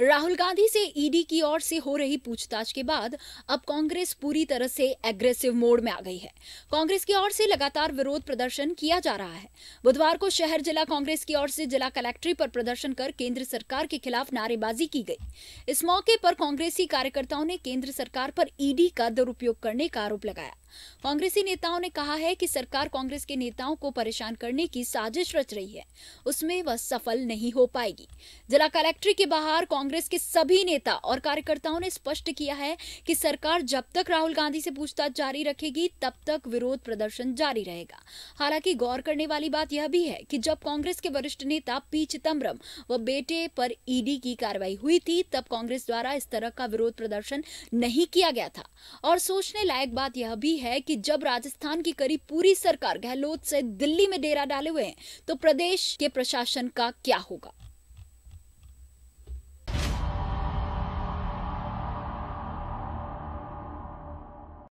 राहुल गांधी से ईडी की ओर से हो रही पूछताछ के बाद अब कांग्रेस पूरी तरह से एग्रेसिव मोड में आ गई है कांग्रेस की ओर से लगातार विरोध प्रदर्शन किया जा रहा है बुधवार को शहर जिला कांग्रेस की ओर से जिला कलेक्ट्री पर प्रदर्शन कर केंद्र सरकार के खिलाफ नारेबाजी की गई इस मौके पर कांग्रेसी कार्यकर्ताओं ने केंद्र सरकार पर ईडी का दुरुपयोग करने का आरोप लगाया कांग्रेसी नेताओं ने कहा है कि सरकार कांग्रेस के नेताओं को परेशान करने की साजिश रच रही है उसमें वह सफल नहीं हो पाएगी जिला कलेक्टर के बाहर कांग्रेस के सभी नेता और कार्यकर्ताओं ने स्पष्ट किया है कि सरकार जब तक राहुल गांधी से पूछताछ जारी रखेगी तब तक विरोध प्रदर्शन जारी रहेगा हालांकि गौर करने वाली बात यह भी है कि जब कांग्रेस के वरिष्ठ नेता पी चिदम्बरम व बेटे पर ईडी की कार्रवाई हुई थी तब कांग्रेस द्वारा इस तरह का विरोध प्रदर्शन नहीं किया गया था और सोचने लायक बात यह भी है है कि जब राजस्थान की करीब पूरी सरकार गहलोत से दिल्ली में डेरा डाले हुए हैं तो प्रदेश के प्रशासन का क्या होगा